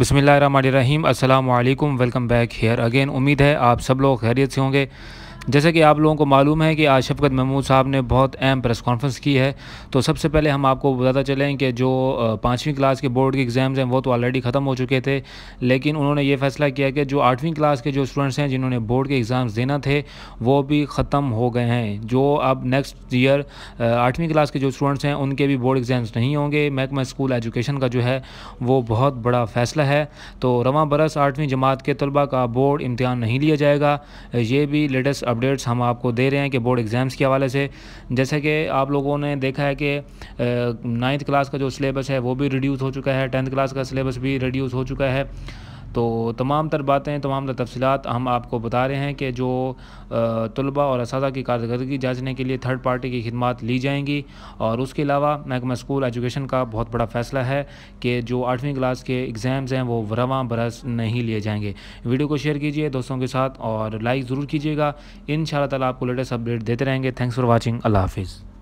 बसमिल अल्लाम welcome back here again उम्मीद है आप सब लोग खैरियत से होंगे जैसे कि आप लोगों को मालूम है कि आज शफकत महमूद साहब ने बहुत अहम प्रेस कॉन्फ्रेंस की है तो सबसे पहले हम आपको बताता चलें कि जो पाँचवीं क्लास के बोर्ड के एग्ज़ाम्स हैं वो तो ऑलरेडी ख़त्म हो चुके थे लेकिन उन्होंने ये फैसला किया कि जो आठवीं क्लास के जो स्टूडेंट्स हैं जिन्होंने बोर्ड के एग्ज़ाम्स देना थे वो भी ख़त्म हो गए हैं जो अब नेक्स्ट ईयर आठवीं क्लास के जो स्टूडेंट्स हैं उनके भी बोर्ड एग्ज़ाम्स नहीं होंगे महकमा स्कूल एजुकेशन का जो है वो बहुत बड़ा फ़ैसला है तो रवा बरस आठवीं जमात के तलबा का बोर्ड इम्तहान नहीं लिया जाएगा ये भी लेटेस्ट अपडेट्स हम आपको दे रहे हैं कि बोर्ड एग्ज़ाम्स के हवाले से जैसे कि आप लोगों ने देखा है कि नाइन्थ क्लास का जो सिलेबस है वो भी रिड्यूस हो चुका है टेंथ क्लास का सिलेबस भी रिड्यूस हो चुका है तो तमाम तर बातें तमाम तर तफसीत हम आपको बता रहे हैं कि जो तलबा और इस की कारकर्दगी जांचने के लिए थर्ड पार्टी की खिदमत ली जाएंगी और उसके अलावा महकमा स्कूल एजुकेशन का बहुत बड़ा फ़ैसला है कि जो आठवीं क्लास के एग्ज़ाम्स हैं वो रवा बरस नहीं लिए जाएंगे वीडियो को शेयर कीजिए दोस्तों के साथ और लाइक ज़रूर कीजिएगा इन शाला आपको लेटेस्ट अपडेट देते रहेंगे थैंक्स फॉर वॉचिंग अल्लाह हाफिज़